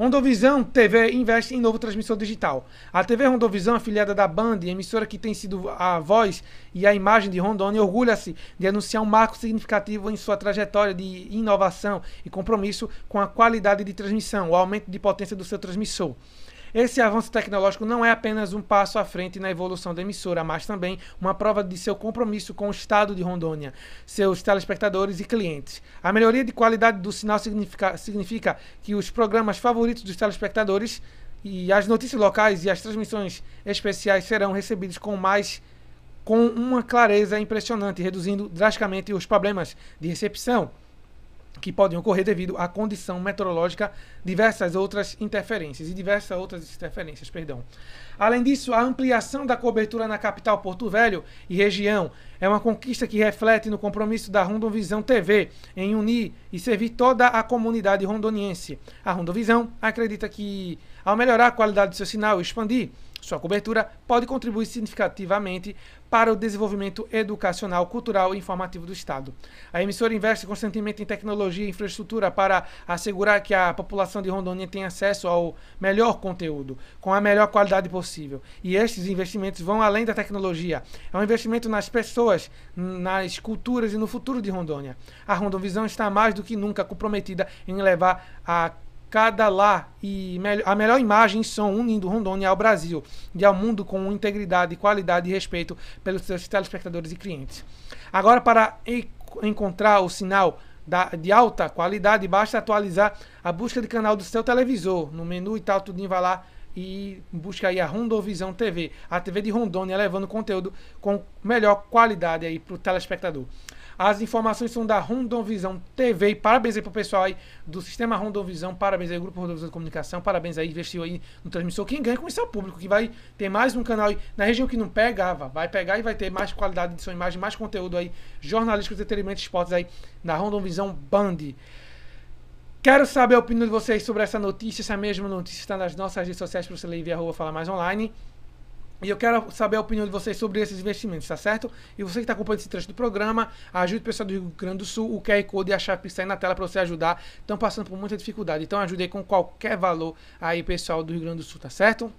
Rondovisão TV investe em novo transmissor digital. A TV Rondovisão, afiliada da Band, emissora que tem sido a voz e a imagem de Rondônia, orgulha-se de anunciar um marco significativo em sua trajetória de inovação e compromisso com a qualidade de transmissão, o aumento de potência do seu transmissor. Esse avanço tecnológico não é apenas um passo à frente na evolução da emissora, mas também uma prova de seu compromisso com o Estado de Rondônia, seus telespectadores e clientes. A melhoria de qualidade do sinal significa, significa que os programas favoritos dos telespectadores e as notícias locais e as transmissões especiais serão recebidos com mais com uma clareza impressionante, reduzindo drasticamente os problemas de recepção que podem ocorrer devido à condição meteorológica, diversas outras interferências e diversas outras interferências, perdão. Além disso, a ampliação da cobertura na capital Porto Velho e região é uma conquista que reflete no compromisso da Rondovisão TV em unir e servir toda a comunidade rondoniense. A Rondovisão acredita que ao melhorar a qualidade do seu sinal e expandir sua cobertura pode contribuir significativamente para o desenvolvimento educacional, cultural e informativo do Estado. A emissora investe constantemente em tecnologia e infraestrutura para assegurar que a população de Rondônia tenha acesso ao melhor conteúdo, com a melhor qualidade possível. E estes investimentos vão além da tecnologia. É um investimento nas pessoas, nas culturas e no futuro de Rondônia. A Rondon Visão está mais do que nunca comprometida em levar a cada lá e a melhor imagem são unindo Rondônia ao Brasil e ao mundo com integridade, qualidade e respeito pelos seus telespectadores e clientes. Agora, para encontrar o sinal da, de alta qualidade, basta atualizar a busca de canal do seu televisor. No menu e tal, tudinho vai lá e busca aí a Rondovisão TV, a TV de Rondônia, levando conteúdo com melhor qualidade aí para o telespectador. As informações são da Visão TV. parabéns aí pro pessoal aí do Sistema Visão. Parabéns aí, Grupo Visão de Comunicação. Parabéns aí, investiu aí no transmissor. Quem ganha com isso é o público, que vai ter mais um canal aí na região que não pegava. Vai pegar e vai ter mais qualidade de sua imagem, mais conteúdo aí, jornalístico, entretenimento, esportes aí na Visão Band. Quero saber a opinião de vocês sobre essa notícia. Essa é mesma notícia está nas nossas redes sociais para você ler via arroba falar mais online. E eu quero saber a opinião de vocês sobre esses investimentos, tá certo? E você que está acompanhando esse trecho do programa, ajude o pessoal do Rio Grande do Sul, o QR Code e a chave está aí na tela para você ajudar. Estão passando por muita dificuldade, então ajude aí com qualquer valor aí, pessoal do Rio Grande do Sul, tá certo?